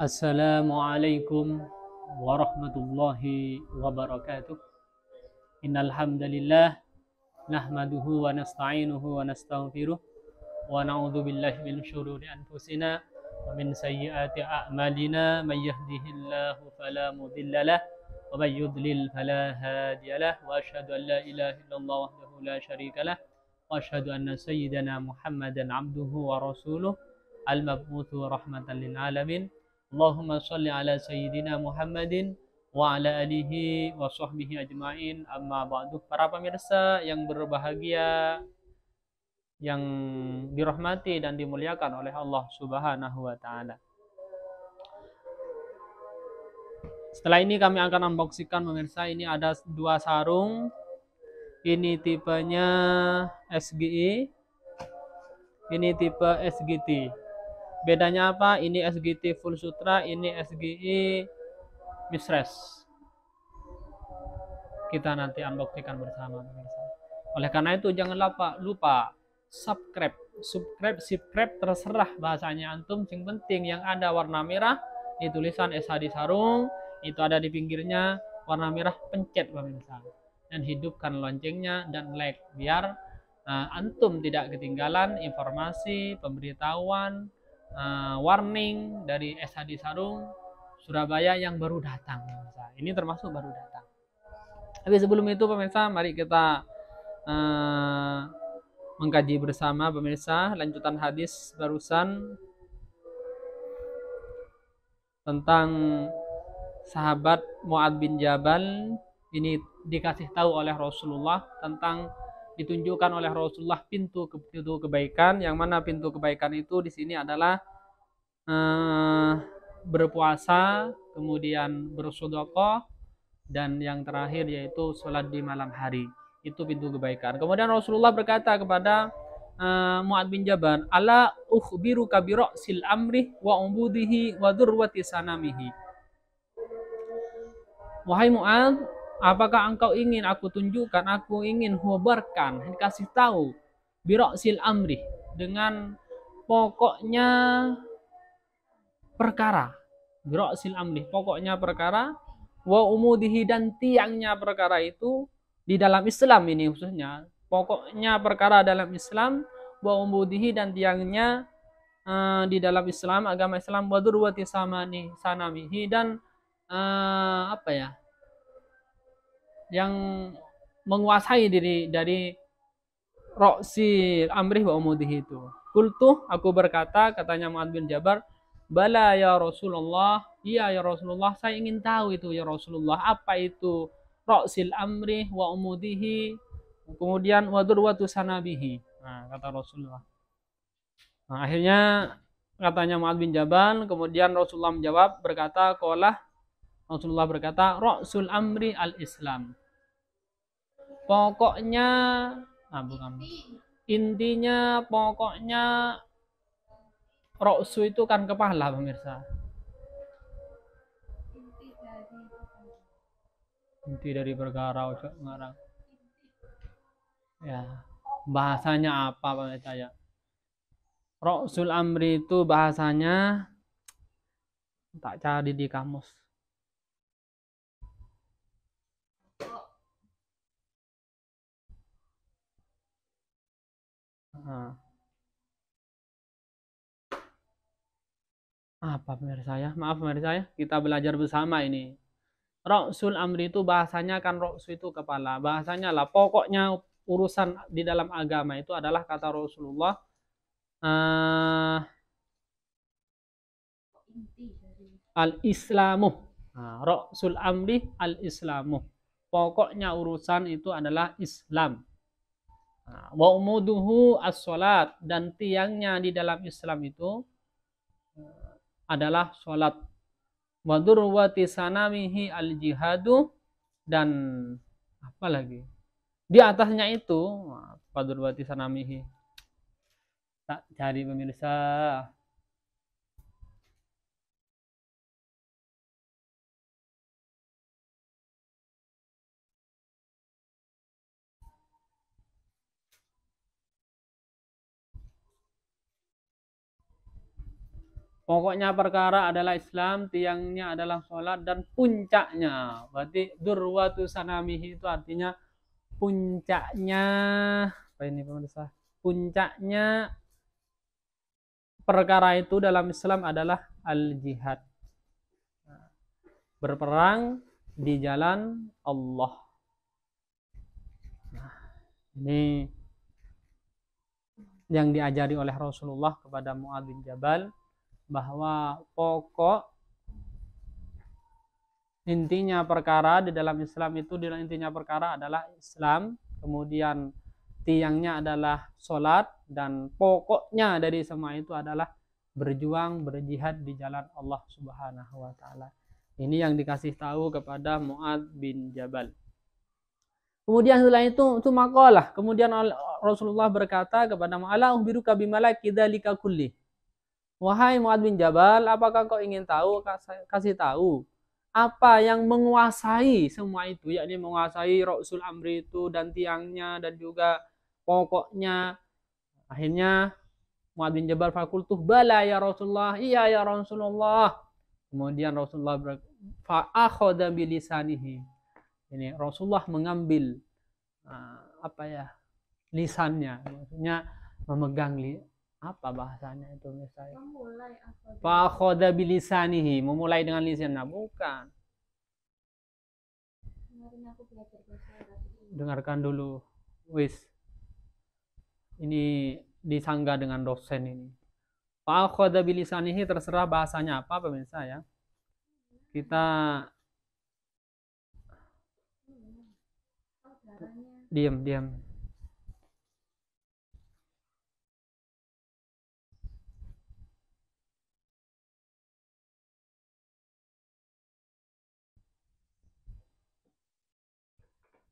السلام عليكم ورحمة الله وبركاته إن الحمد لله نحمده ونستعينه ونستغفره ونعوذ بالله من شرور أنفسنا ومن سيئات أعمالنا من يهده الله فلا مضل له ومن يضلل فلا هادي له وأشهد أن لا إله إلا الله وحده لا شريك له وأشهد أن سيدنا محمدا عبده ورسوله المبعوث رحمة للعالمين Allahumma salli ala sayyidina Muhammadin wa ala alihi wa sahbihi ajma'in amma ba'du para pemirsa yang berbahagia yang dirahmati dan dimuliakan oleh Allah Subhanahu wa taala. Setelah ini kami akan unboxingkan pemirsa ini ada dua sarung. Ini tipenya SGI. E. Ini tipe SGT bedanya apa ini SGT full sutra ini SGI misres kita nanti unboxingkan bersama oleh karena itu jangan lupa lupa subscribe subscribe subscribe terserah bahasanya antum yang penting yang ada warna merah di tulisan SH sarung itu ada di pinggirnya warna merah pencet pemirsa dan hidupkan loncengnya dan like biar uh, antum tidak ketinggalan informasi pemberitahuan uh, warning dari SHD Sarung Surabaya yang baru datang. Pemirsa. Ini termasuk baru datang. Tapi sebelum itu pemirsa, mari kita uh, mengkaji bersama pemirsa lanjutan hadis barusan tentang sahabat Muad bin Jabal ini dikasih tahu oleh Rasulullah tentang ditunjukkan oleh Rasulullah pintu ke pintu kebaikan yang mana pintu kebaikan itu di sini adalah uh, berpuasa kemudian bersodokoh dan yang terakhir yaitu sholat di malam hari itu pintu kebaikan kemudian Rasulullah berkata kepada uh, Mu'ad bin Jabal ala ukhbiru kabiro sil amri wa umbudihi wa durwati sanamihi wahai Mu'ad Apakah engkau ingin aku tunjukkan, aku ingin hobarkan, kasih tahu biroksil amri dengan pokoknya perkara. Biroksil amri, pokoknya perkara. Wa umudihi dan tiangnya perkara itu di dalam Islam ini khususnya. Pokoknya perkara dalam Islam. Wa umudihi dan tiangnya uh, di dalam Islam, agama Islam. Wa durwati samani sanamihi dan uh, apa ya yang menguasai diri dari roksi amrih wa umudihi itu. Kultu aku berkata katanya Mu'ad bin Jabar, "Bala ya Rasulullah, iya ya Rasulullah, saya ingin tahu itu ya Rasulullah, apa itu roksil amrih wa umudihi?" Kemudian wadurwatu sanabihi. Nah, kata Rasulullah. Nah, akhirnya katanya Mu'ad bin Jabal, kemudian Rasulullah menjawab berkata, "Qalah Rasulullah berkata, "Ra'sul amri al-Islam." pokoknya ah bukan intinya pokoknya roksu itu kan kepala pemirsa inti dari perkara ojok ngarang ya bahasanya apa pemirsa ya Roksul Amri itu bahasanya tak cari di kamus Nah. Apa pemirsa ya? Maaf pemirsa ya, kita belajar bersama ini. Rasul amri itu bahasanya kan Rasul itu kepala. Bahasanya lah pokoknya urusan di dalam agama itu adalah kata Rasulullah. Uh, Al-Islamu. Nah, amri al-Islamu. Pokoknya urusan itu adalah Islam. Nah, wa umuduhu as-salat dan tiangnya di dalam Islam itu eh, adalah salat. Wa durwati sanamihi al-jihadu dan apa lagi? Di atasnya itu, wa durwati sanamihi. Tak cari pemirsa. Pokoknya perkara adalah Islam, tiangnya adalah sholat, dan puncaknya. Berarti durwatu sanamihi itu artinya puncaknya. Apa ini pemirsa? Puncaknya perkara itu dalam Islam adalah al-jihad. Berperang di jalan Allah. Nah, ini yang diajari oleh Rasulullah kepada Mu'ad bin Jabal bahwa pokok intinya perkara di dalam Islam itu di dalam intinya perkara adalah Islam, kemudian tiangnya adalah sholat dan pokoknya dari semua itu adalah berjuang berjihad di jalan Allah Subhanahu wa taala. Ini yang dikasih tahu kepada Muad bin Jabal. Kemudian setelah itu itu makalah. Kemudian Rasulullah berkata kepada Mu'ala, "Ubiruka bimalaki dzalika kulli." Wahai Muad bin Jabal, apakah kau ingin tahu? Kasih tahu. Apa yang menguasai semua itu, yakni menguasai Rasul Amri itu dan tiangnya dan juga pokoknya. Akhirnya Muad bin Jabal fakultuh bala ya Rasulullah, iya ya Rasulullah. Kemudian Rasulullah fa'akhoda bilisanihi. Ini Rasulullah mengambil ah, apa ya lisannya, maksudnya memegang apa bahasanya itu misalnya memulai fakhoda bilisanihi memulai dengan lisan nah, bukan dengarkan dulu wis ini disangga dengan dosen ini fakhoda bilisanihi terserah bahasanya apa pemirsa ya kita iya. diam diam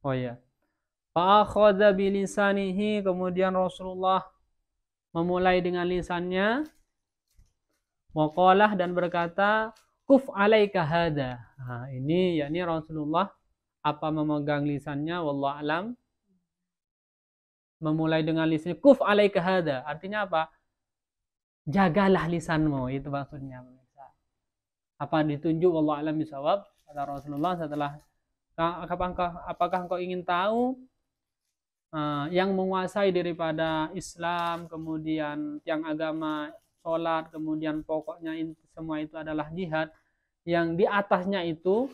Oh ya. Fa'akhadha bilisanihi kemudian Rasulullah memulai dengan lisannya waqalah dan berkata kuf alaika hadha. Nah, ini yakni Rasulullah apa memegang lisannya Wallah alam memulai dengan lisannya kuf alaika hadha. Artinya apa? Jagalah lisanmu itu maksudnya. Apa ditunjuk Wallah alam bisawab kata Rasulullah setelah apakah apakah engkau ingin tahu uh, yang menguasai daripada Islam kemudian yang agama sholat kemudian pokoknya semua itu adalah jihad yang di atasnya itu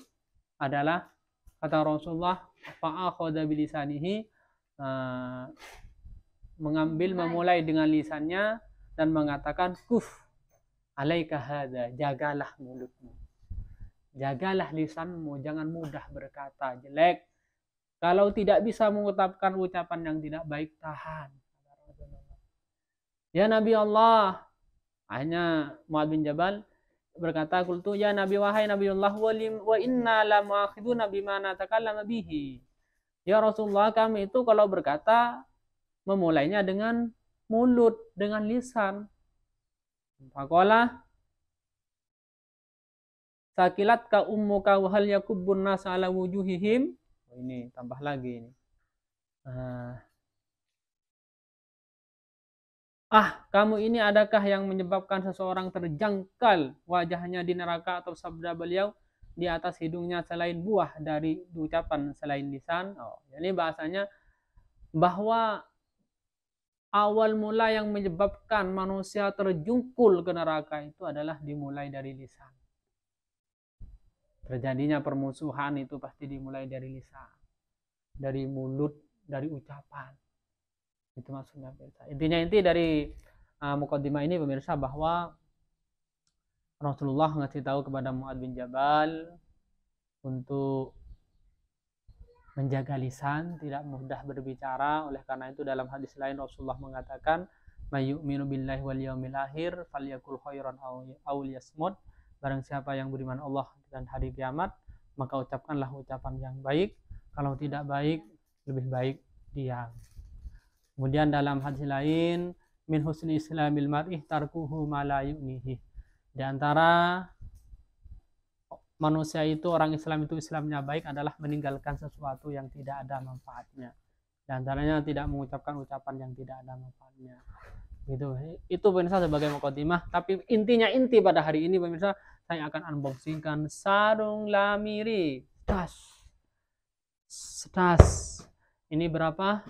adalah kata Rasulullah fa'akhoda bilisanihi uh, mengambil memulai dengan lisannya dan mengatakan kuf alaika jagalah mulutmu Jagalah lisanmu, jangan mudah berkata jelek. Kalau tidak bisa mengutapkan ucapan yang tidak baik, tahan. Ya Nabi Allah. hanya Mu'ad bin Jabal berkata, Kultu, ya Nabi wahai Nabi Allah, wa inna la Nabi mana takala bihi. Ya Rasulullah, kami itu kalau berkata, memulainya dengan mulut, dengan lisan. Fakola sakilat ka ummu ka wahal yakubbun nas ala wujuhihim oh, ini tambah lagi ini ah. ah. kamu ini adakah yang menyebabkan seseorang terjangkal wajahnya di neraka atau sabda beliau di atas hidungnya selain buah dari ucapan selain lisan oh ini bahasanya bahwa awal mula yang menyebabkan manusia terjungkul ke neraka itu adalah dimulai dari lisan Terjadinya permusuhan itu pasti dimulai dari lisan, dari mulut, dari ucapan. Itu maksudnya pemirsa. Intinya inti dari uh, mukadimah ini pemirsa bahwa Rasulullah ngasih tahu kepada Muad bin Jabal untuk menjaga lisan, tidak mudah berbicara. Oleh karena itu dalam hadis lain Rasulullah mengatakan, "Mayyuminu billahi wal yaumil akhir falyakul khairan aw liyasmut." Barang siapa yang beriman Allah dan hari kiamat, maka ucapkanlah ucapan yang baik. Kalau tidak baik, lebih baik diam. Kemudian dalam hadis lain, min husni islamil mar'ih tarkuhu ma Di antara manusia itu orang Islam itu Islamnya baik adalah meninggalkan sesuatu yang tidak ada manfaatnya. Di antaranya tidak mengucapkan ucapan yang tidak ada manfaatnya gitu itu pemirsa sebagai mukadimah tapi intinya inti pada hari ini pemirsa saya akan unboxingkan sarung lamiri tas tas ini berapa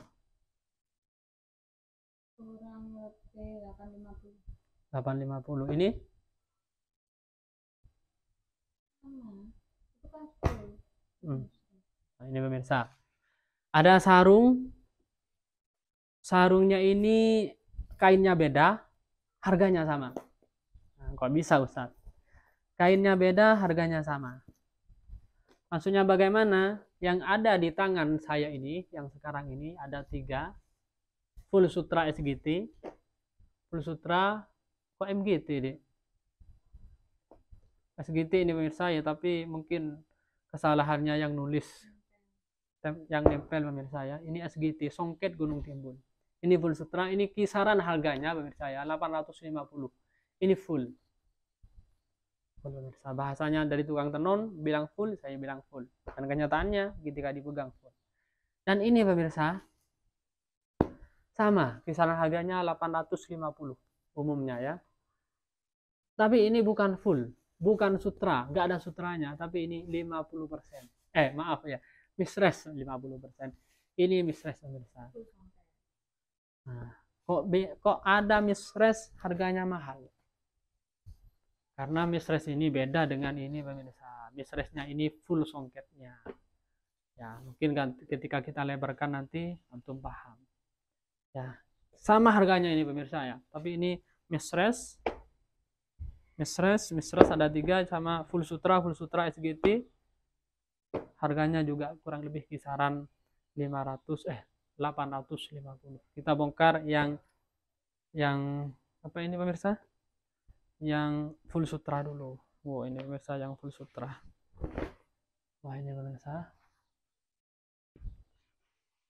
kurang lebih 850 850 ini kan hmm. nah, ini pemirsa ada sarung sarungnya ini kainnya beda harganya sama nah, kok bisa Ustadz Kainnya beda, harganya sama. Maksudnya bagaimana? Yang ada di tangan saya ini, yang sekarang ini ada tiga. Full sutra SGT, full sutra kok MGT deh. SGT ini pemirsa ya, tapi mungkin kesalahannya yang nulis yang nempel pemirsa ya. Ini SGT Songket Gunung Timbun. Ini full sutra, ini kisaran harganya pemirsa ya 850. Ini full pemirsa bahasanya dari tukang tenun bilang full saya bilang full dan kenyataannya ketika dipegang full dan ini pemirsa sama kisaran harganya 850 umumnya ya tapi ini bukan full bukan sutra nggak ada sutranya tapi ini 50% eh maaf ya mistress 50% ini mistress pemirsa nah, kok kok ada mistress harganya mahal karena mistress ini beda dengan ini pemirsa mistressnya ini full songketnya ya mungkin ketika kita lebarkan nanti antum paham ya sama harganya ini pemirsa ya tapi ini mistress mistress mistress ada tiga sama full sutra full sutra SGT harganya juga kurang lebih kisaran 500 eh 850 kita bongkar yang yang apa ini pemirsa yang full sutra dulu wow ini pemirsa yang full sutra wah ini pemirsa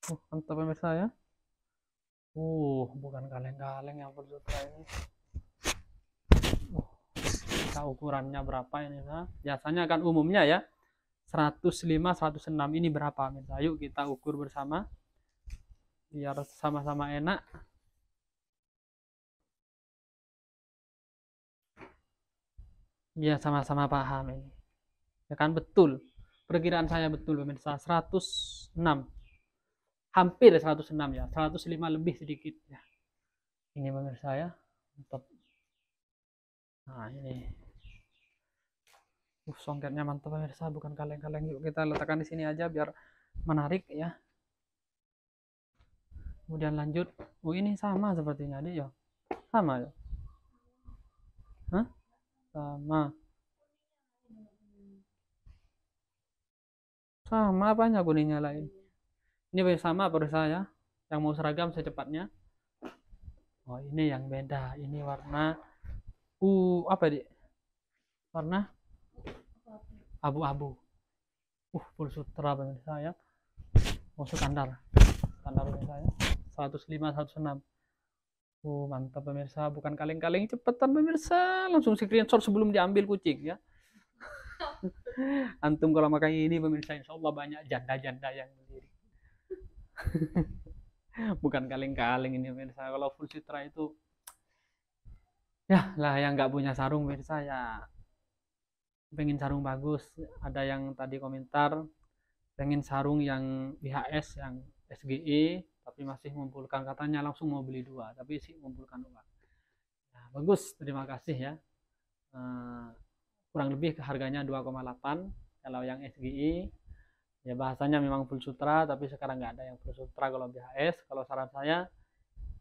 uh, mantap pemirsa ya uh bukan kaleng-kaleng yang full sutra ini uh, kita ukurannya berapa ini ya biasanya kan umumnya ya 105 106 ini berapa pemirsa yuk kita ukur bersama biar sama-sama enak Ya sama-sama paham ini. Ya kan betul. Perkiraan saya betul pemirsa 106. Hampir 106 ya, 105 lebih sedikit ya. Ini pemirsa ya. Mantap. Nah, ini. Uh, songketnya mantap pemirsa, bukan kaleng-kaleng. Yuk kita letakkan di sini aja biar menarik ya. Kemudian lanjut. Oh, ini sama sepertinya dia ya. Sama ya sama sama banyak kuningnya lain ini sama berusaha ya yang mau seragam secepatnya oh ini yang beda ini warna uh apa dik warna abu-abu uh full sutra pemirsa ya mau standar standar pemirsa ya 105 106 Oh, mantap pemirsa, bukan kaleng-kaleng cepetan pemirsa, langsung screenshot sebelum diambil kucing ya. Antum kalau makan ini pemirsa insya Allah banyak janda-janda yang berdiri. bukan kaleng-kaleng ini pemirsa, kalau full citra itu ya lah yang nggak punya sarung pemirsa ya pengen sarung bagus ada yang tadi komentar pengen sarung yang IHS yang SGE tapi masih mengumpulkan katanya langsung mau beli dua tapi sih mengumpulkan uang nah, ya, bagus terima kasih ya uh, kurang lebih harganya 2,8 kalau yang SGI ya bahasanya memang full sutra tapi sekarang nggak ada yang full sutra kalau BHS kalau saran saya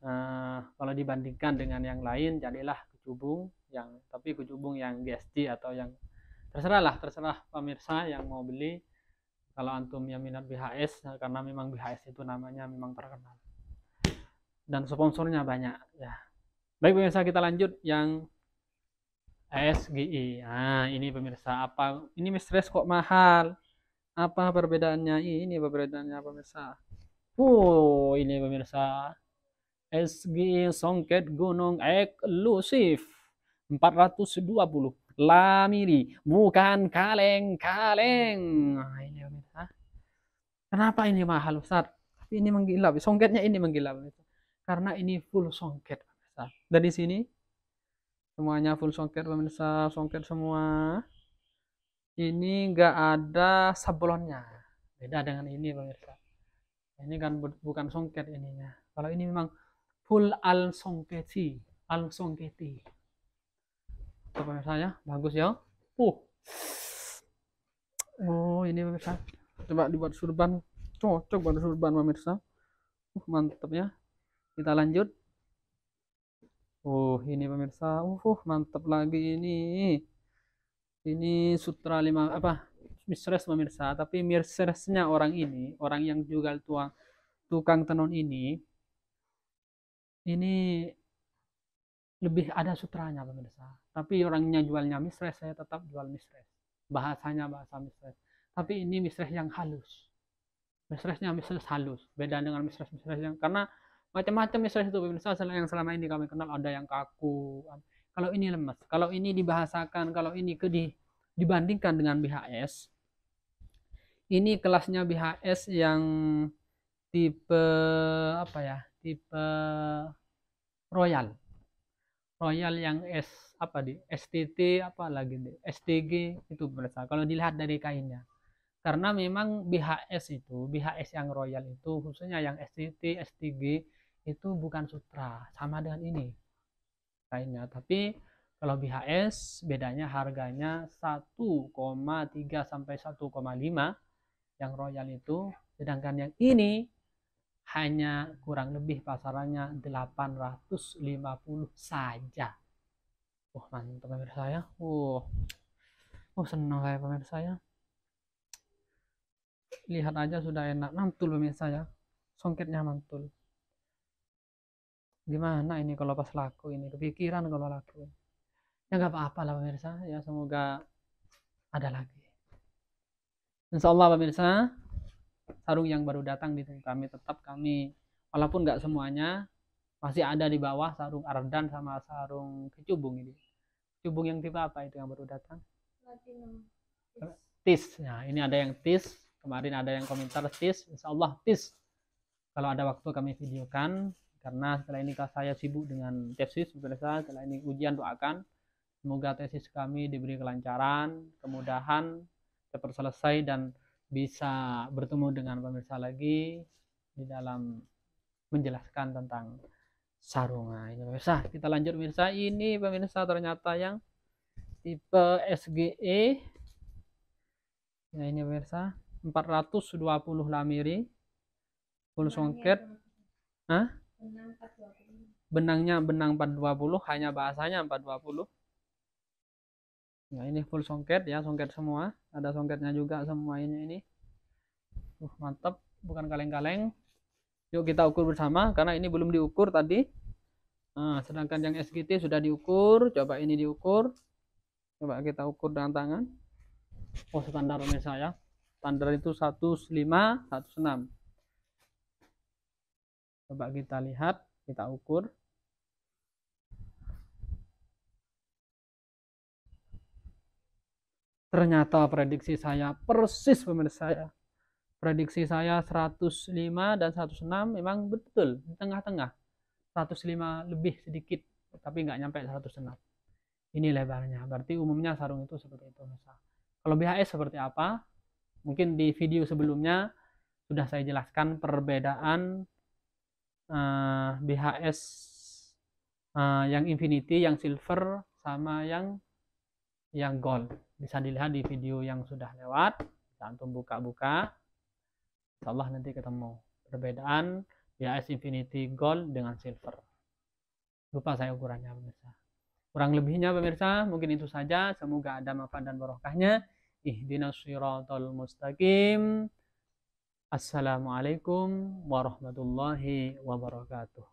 uh, kalau dibandingkan dengan yang lain jadilah kecubung yang tapi kecubung yang GSD atau yang terserahlah terserah pemirsa yang mau beli kalau antum yang minat BHS eh, karena memang BHS itu namanya memang terkenal dan sponsornya banyak ya baik pemirsa kita lanjut yang SGI nah ini pemirsa apa ini mistress kok mahal apa perbedaannya ini perbedaannya pemirsa Oh ini pemirsa SGI songket gunung eksklusif 420 lamiri bukan kaleng-kaleng nah, ini Kenapa ini mahal Ustaz? Tapi ini menggilap, songketnya ini menggilap. Karena ini full songket. Dan di sini semuanya full songket pemirsa, songket semua. Ini enggak ada sablonnya. Beda dengan ini pemirsa. Ini kan bukan songket ininya. Kalau ini memang full al songketi, al songketi. Pemirsa ya, bagus ya. Uh. Oh, ini pemirsa coba dibuat surban cocok buat surban pemirsa uh, mantep ya kita lanjut oh ini pemirsa uh, uh mantep lagi ini ini sutra lima apa mistress pemirsa tapi mistressnya orang ini orang yang juga tua tukang tenun ini ini lebih ada sutranya pemirsa tapi orangnya jualnya mistress saya tetap jual mistress bahasanya bahasa mistress tapi ini misrah yang halus misrahnya misrah halus beda dengan misrah misrah yang karena macam-macam misrah itu pemirsa yang selama ini kami kenal ada yang kaku kalau ini lemas kalau ini dibahasakan kalau ini ke di, dibandingkan dengan BHS ini kelasnya BHS yang tipe apa ya tipe royal royal yang S apa di STT apa lagi di STG itu pemirsa kalau dilihat dari kainnya karena memang BHS itu BHS yang royal itu khususnya yang STT STG itu bukan sutra sama dengan ini lainnya tapi kalau BHS bedanya harganya 1,3 sampai 1,5 yang royal itu sedangkan yang ini hanya kurang lebih pasarannya 850 saja Wah oh, mantap pemirsa ya. Wah. Oh. oh senang saya pemirsa ya lihat aja sudah enak mantul pemirsa ya songketnya mantul gimana ini kalau pas laku ini kepikiran kalau laku ya nggak apa-apa lah pemirsa ya semoga ada lagi Insya Allah pemirsa sarung yang baru datang di kami tetap kami walaupun nggak semuanya masih ada di bawah sarung ardan sama sarung kecubung ini kecubung yang tipe apa itu yang baru datang tis nah ini ada yang tis Kemarin ada yang komentar tis, insya Allah tis. Kalau ada waktu kami videokan, karena setelah ini saya sibuk dengan tesis pemirsa setelah ini ujian doakan semoga tesis kami diberi kelancaran kemudahan cepat selesai dan bisa bertemu dengan pemirsa lagi di dalam menjelaskan tentang sarunga ini pemirsa kita lanjut pemirsa ini pemirsa ternyata yang tipe SGE ya nah, ini pemirsa 420 lamiri full songket Hah? benangnya benang 420 hanya bahasanya 420 nah ini full songket ya songket semua ada songketnya juga semuanya ini uh mantap bukan kaleng-kaleng yuk kita ukur bersama karena ini belum diukur tadi nah, sedangkan yang SGT sudah diukur coba ini diukur coba kita ukur dengan tangan oh standar pemirsa saya standar itu 105 coba kita lihat kita ukur ternyata prediksi saya persis pemirsa saya prediksi saya 105 dan 106 memang betul di tengah-tengah 105 lebih sedikit tapi nggak nyampe 106 ini lebarnya berarti umumnya sarung itu seperti itu misal kalau BHS seperti apa Mungkin di video sebelumnya sudah saya jelaskan perbedaan uh, eh, BHS uh, eh, yang infinity, yang silver sama yang yang gold. Bisa dilihat di video yang sudah lewat. Bisa antum buka-buka. Insyaallah nanti ketemu perbedaan BHS infinity gold dengan silver. Lupa saya ukurannya pemirsa. Kurang lebihnya pemirsa, mungkin itu saja. Semoga ada manfaat dan barokahnya ihdinas siratal mustaqim Assalamualaikum warahmatullahi wabarakatuh